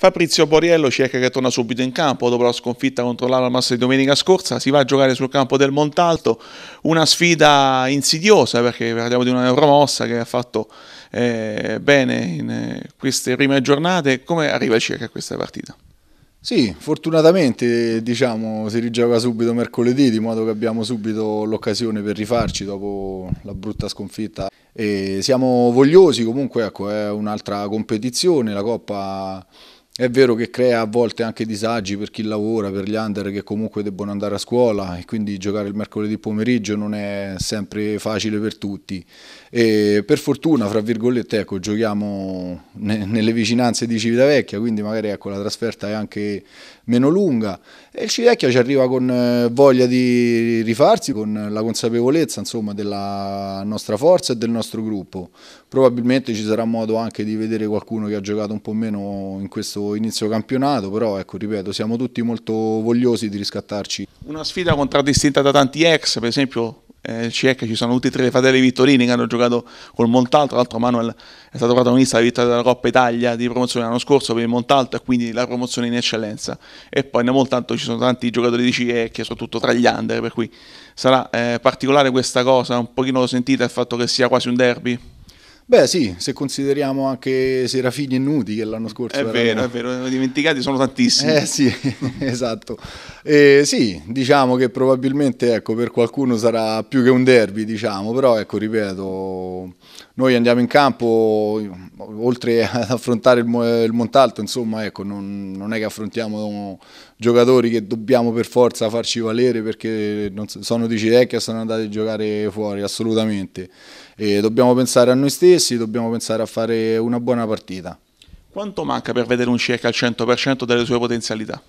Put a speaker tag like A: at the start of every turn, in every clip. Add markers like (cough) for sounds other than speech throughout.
A: Fabrizio Boriello cerca che torna subito in campo dopo la sconfitta contro l'Alamas di domenica scorsa, si va a giocare sul campo del Montalto, una sfida insidiosa perché parliamo di una promossa che ha fatto eh, bene in eh, queste prime giornate, come arriva il Cerca a questa partita?
B: Sì, fortunatamente diciamo, si rigioca subito mercoledì, di modo che abbiamo subito l'occasione per rifarci dopo la brutta sconfitta. E siamo vogliosi, comunque ecco, è un'altra competizione, la Coppa è vero che crea a volte anche disagi per chi lavora, per gli under che comunque debbono andare a scuola e quindi giocare il mercoledì pomeriggio non è sempre facile per tutti. E per fortuna, fra virgolette, ecco, giochiamo ne nelle vicinanze di Civitavecchia, quindi magari ecco, la trasferta è anche meno lunga e il Civitavecchia ci arriva con eh, voglia di rifarsi, con la consapevolezza insomma, della nostra forza e del nostro gruppo. Probabilmente ci sarà modo anche di vedere qualcuno che ha giocato un po' meno in questo inizio campionato, però ecco, ripeto, siamo tutti molto vogliosi di riscattarci.
A: Una sfida contraddistinta da tanti ex, per esempio eh, il CEC ci sono tutti e tre i fratelli Vittorini che hanno giocato col Montalto, tra l'altro Manuel è stato protagonista della vittoria della Coppa Italia di promozione l'anno scorso per il Montalto e quindi la promozione in eccellenza e poi nel Montalto ci sono tanti giocatori di CEC soprattutto tra gli under per cui sarà eh, particolare questa cosa, un pochino sentita il fatto che sia quasi un derby
B: Beh sì, se consideriamo anche Serafini e Nudi che l'anno scorso... È vero, è
A: vero, dimenticati sono tantissimi. Eh sì,
B: (laughs) esatto. E sì, diciamo che probabilmente ecco, per qualcuno sarà più che un derby, diciamo, però ecco, ripeto, noi andiamo in campo, oltre ad affrontare il, Montalto, insomma, ecco, non, non è che affrontiamo giocatori che dobbiamo per forza farci valere perché sono di Cirecchia, sono andati a giocare fuori, assolutamente. E dobbiamo pensare a noi stessi stessi dobbiamo pensare a fare una buona partita.
A: Quanto manca per vedere un circa al 100% delle sue potenzialità?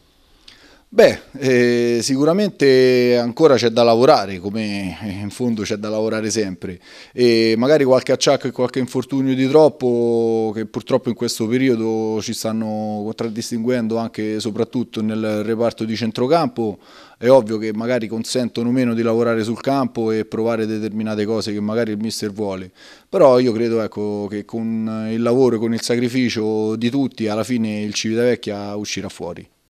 B: Beh, eh, sicuramente ancora c'è da lavorare, come in fondo c'è da lavorare sempre. E magari qualche acciacco e qualche infortunio di troppo, che purtroppo in questo periodo ci stanno contraddistinguendo anche e soprattutto nel reparto di centrocampo. È ovvio che magari consentono meno di lavorare sul campo e provare determinate cose che magari il mister vuole. Però io credo ecco, che con il lavoro e con il sacrificio di tutti, alla fine il Civitavecchia uscirà fuori.